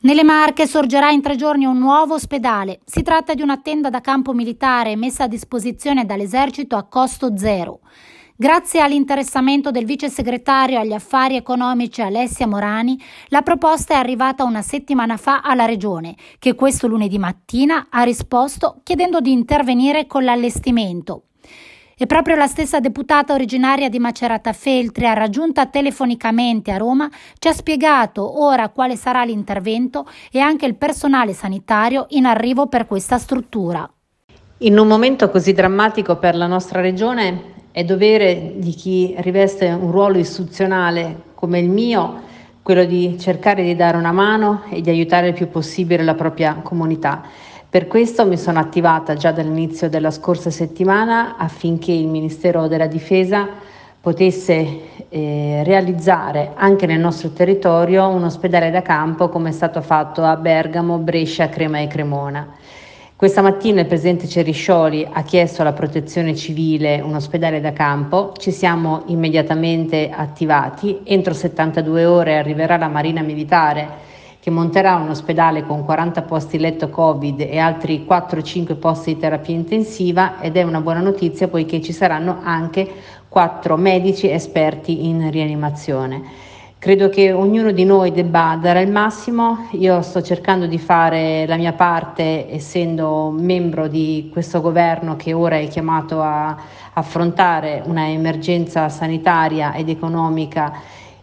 Nelle Marche sorgerà in tre giorni un nuovo ospedale. Si tratta di una tenda da campo militare messa a disposizione dall'esercito a costo zero. Grazie all'interessamento del vice segretario agli affari economici Alessia Morani, la proposta è arrivata una settimana fa alla Regione, che questo lunedì mattina ha risposto chiedendo di intervenire con l'allestimento. E proprio la stessa deputata originaria di Macerata Feltri, raggiunta telefonicamente a Roma, ci ha spiegato ora quale sarà l'intervento e anche il personale sanitario in arrivo per questa struttura. In un momento così drammatico per la nostra regione è dovere di chi riveste un ruolo istituzionale come il mio quello di cercare di dare una mano e di aiutare il più possibile la propria comunità. Per questo mi sono attivata già dall'inizio della scorsa settimana affinché il Ministero della Difesa potesse eh, realizzare anche nel nostro territorio un ospedale da campo come è stato fatto a Bergamo, Brescia, Crema e Cremona. Questa mattina il presidente Ceriscioli ha chiesto alla protezione civile un ospedale da campo, ci siamo immediatamente attivati, entro 72 ore arriverà la Marina Militare che monterà un ospedale con 40 posti letto Covid e altri 4-5 posti di terapia intensiva ed è una buona notizia poiché ci saranno anche 4 medici esperti in rianimazione. Credo che ognuno di noi debba dare il massimo, io sto cercando di fare la mia parte essendo membro di questo governo che ora è chiamato a affrontare una emergenza sanitaria ed economica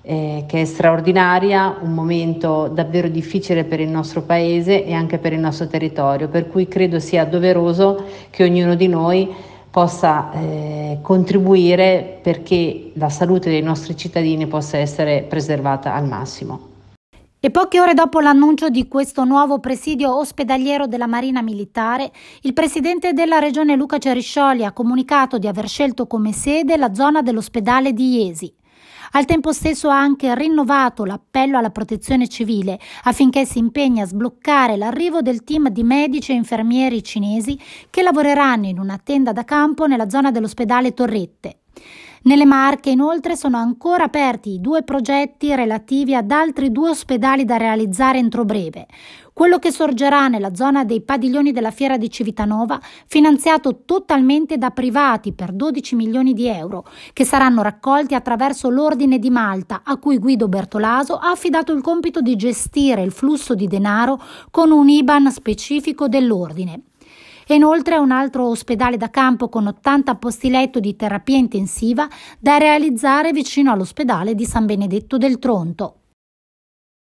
eh, che è straordinaria, un momento davvero difficile per il nostro Paese e anche per il nostro territorio, per cui credo sia doveroso che ognuno di noi possa eh, contribuire perché la salute dei nostri cittadini possa essere preservata al massimo. E poche ore dopo l'annuncio di questo nuovo presidio ospedaliero della Marina Militare, il presidente della regione Luca Ceriscioli ha comunicato di aver scelto come sede la zona dell'ospedale di Iesi. Al tempo stesso ha anche rinnovato l'appello alla protezione civile affinché si impegni a sbloccare l'arrivo del team di medici e infermieri cinesi che lavoreranno in una tenda da campo nella zona dell'ospedale Torrette. Nelle Marche inoltre sono ancora aperti due progetti relativi ad altri due ospedali da realizzare entro breve quello che sorgerà nella zona dei padiglioni della fiera di Civitanova, finanziato totalmente da privati per 12 milioni di euro, che saranno raccolti attraverso l'Ordine di Malta, a cui Guido Bertolaso ha affidato il compito di gestire il flusso di denaro con un IBAN specifico dell'Ordine. Inoltre un altro ospedale da campo con 80 posti letto di terapia intensiva da realizzare vicino all'ospedale di San Benedetto del Tronto.